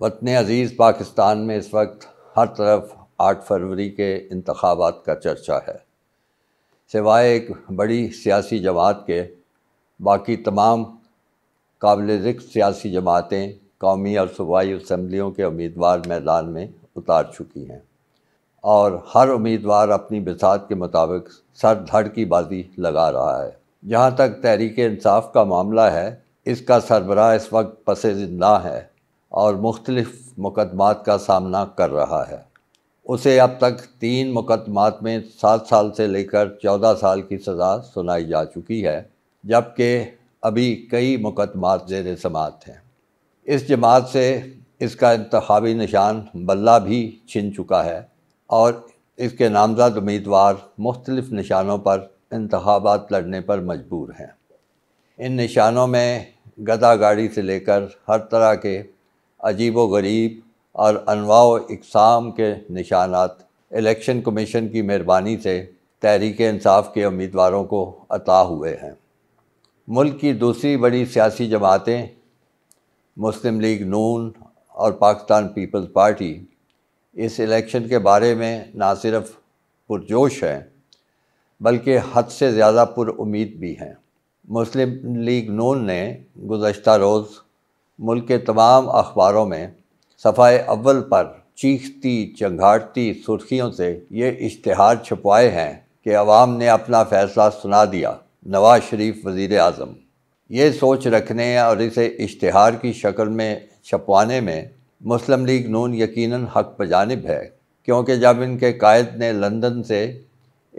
वतन अज़ीज़ पाकिस्तान में इस वक्त हर तरफ आठ फरवरी के इंतबात का चर्चा है सिवाय एक बड़ी सियासी जमात के बाकी तमाम काबिल ज़िक्र सियासी जमातें कौमी और सूबाई असम्बलियों के उम्मीदवार मैदान में उतार चुकी हैं और हर उम्मीदवार अपनी बिसात के मुताबिक सर धड़ की बाजी लगा रहा है जहाँ तक तहरीक इंसाफ का मामला है इसका सरबराह इस वक्त पस जिंदा है और मुख्तलिफ मुकदमात का सामना कर रहा है उसे अब तक तीन मुकदमात में सात साल से लेकर चौदह साल की सज़ा सुनाई जा चुकी है जबकि अभी कई मुकदमात जेर समात हैं इस जमात से इसका इंतबी निशान बल्ला भी छिन चुका है और इसके नामजद उम्मीदवार मुख्तलिफ़ निशानों पर इंतबात लड़ने पर मजबूर हैं इन निशानों में गदा गाड़ी से लेकर हर तरह के अजीब व गरीब और अनवा इकसाम के निशानात इलेक्शन कमीशन की मेहरबानी से तहरीक इंसाफ के उम्मीदवारों को अता हुए हैं मुल्क की दूसरी बड़ी सियासी जमातें मुस्लिम लीग नून और पाकिस्तान पीपल्स पार्टी इस इलेक्शन के बारे में ना सिर्फ पुरजोश हैं बल्कि हद से ज़्यादा पुरुद भी हैं मुस्लिम लीग नून ने गुज्त रोज़ मुल्क के तमाम अखबारों में सफ़ाए अव्वल पर चीखती चंघाटती सुर्खियों से ये इश्तहार छपवाए हैं कि आवाम ने अपना फ़ैसला सुना दिया नवाज शरीफ वज़ी अजम ये सोच रखने और इसे इश्तहार की शक्ल में छपवाने में मुस्लिम लीग नून यकीनन हक पजानब है क्योंकि जब इनके कायद ने लंदन से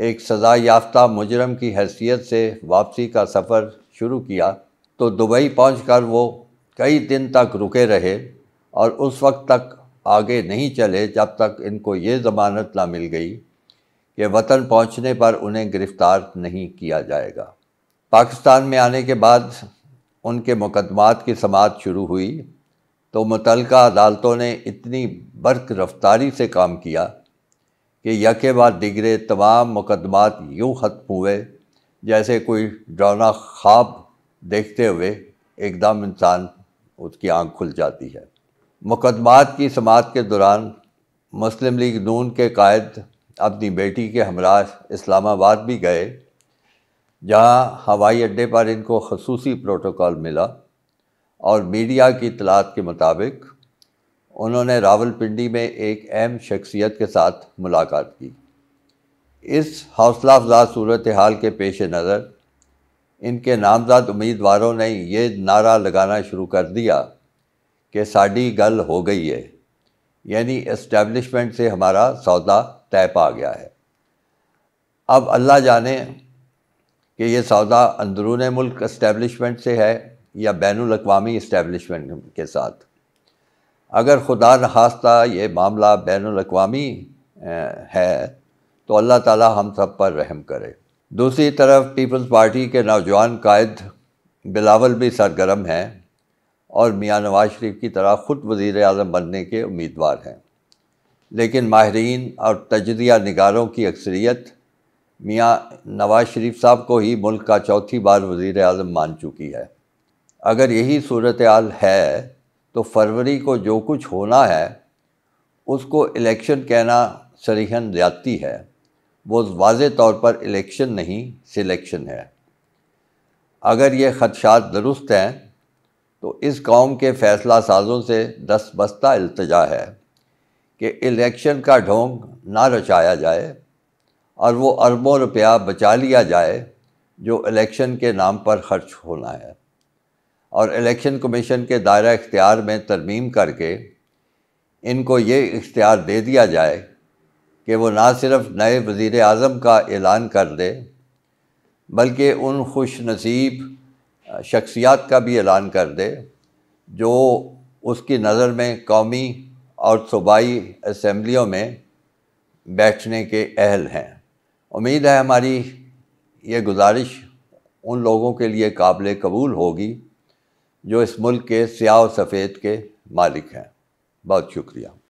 एक सज़ा याफ्ता मुजरम की हैसियत से वापसी का सफ़र शुरू किया तो दुबई पहुँच कर वो कई दिन तक रुके रहे और उस वक्त तक आगे नहीं चले जब तक इनको ये ज़मानत ना मिल गई कि वतन पहुंचने पर उन्हें गिरफ़्तार नहीं किया जाएगा पाकिस्तान में आने के बाद उनके मुकदमात की समात शुरू हुई तो मुतल अदालतों ने इतनी बर्क रफ्तारी से काम किया कि यके बाद दिगरे तमाम मुकदमात यूँ ख़त्म हुए जैसे कोई डराना ख्वाब देखते हुए एकदम इंसान उसकी आंख खुल जाती है मुकदमात की समात के दौरान मुस्लिम लीग नून के कायद अपनी बेटी के हमराज इस्लामाबाद भी गए जहाँ हवाई अड्डे पर इनको खसूसी प्रोटोकॉल मिला और मीडिया की इतलात के मुताबिक उन्होंने रावलपिंडी में एक अहम शख्सियत के साथ मुलाकात की इस हौसला अफजा सूरत हाल के पेश नज़र इनके नामजद उम्मीदवारों ने ये नारा लगाना शुरू कर दिया कि साड़ी गल हो गई है यानी एस्टेब्लिशमेंट से हमारा सौदा तय पा गया है अब अल्लाह जाने कि ये सौदा अंदरून मुल्क इस्टेब्लिशमेंट से है या बैन अवी इस्टेब्लिशमेंट के साथ अगर खुदा नखास्ता ये मामला बैन अवी है तो अल्लाह ताला हम सब पर रहम करे दूसरी तरफ पीपल्स पार्टी के नौजवान कायद बिलावल भी सरगर्म हैं और मियाँ नवाज शरीफ की तरह ख़ुद वज़ी अजम बनने के उम्मीदवार हैं लेकिन माहरीन और तजरिया नगारों की अक्सरियत मियाँ नवाज शरीफ साहब को ही मुल्क का चौथी बार वज़ी अजम मान चुकी है अगर यही सूरत हाल है तो फरवरी को जो कुछ होना है उसको इलेक्शन कहना सरहन ज्यादती है वो वाज तौर पर इलेक्शन नहीं सिलेक्शन है अगर ये खदशात दुरुस्त हैं तो इस कौम के फ़ैसला साजों से दस बस्ता अल्तजा है कि इलेक्शन का ढोंग ना रचाया जाए और वो अरबों रुपया बचा लिया जाए जो इलेक्शन के नाम पर खर्च होना है और इलेक्शन कमीशन के दायरा इख्तियार में तरमीम करके इनको ये इख्तियार दे दिया जाए कि वो ना सिर्फ नए वज़ी अजम का ऐलान कर दे बल्कि उन खुश नसीब शख्सियात का भी ऐलान कर दे जो उसकी नज़र में कौमी और सूबाई असम्बलियों में बैठने के अहल हैं उम्मीद है हमारी ये गुजारिश उन लोगों के लिए काबिल कबूल होगी जो इस मुल्क के स्याह सफ़ेद के मालिक हैं बहुत शुक्रिया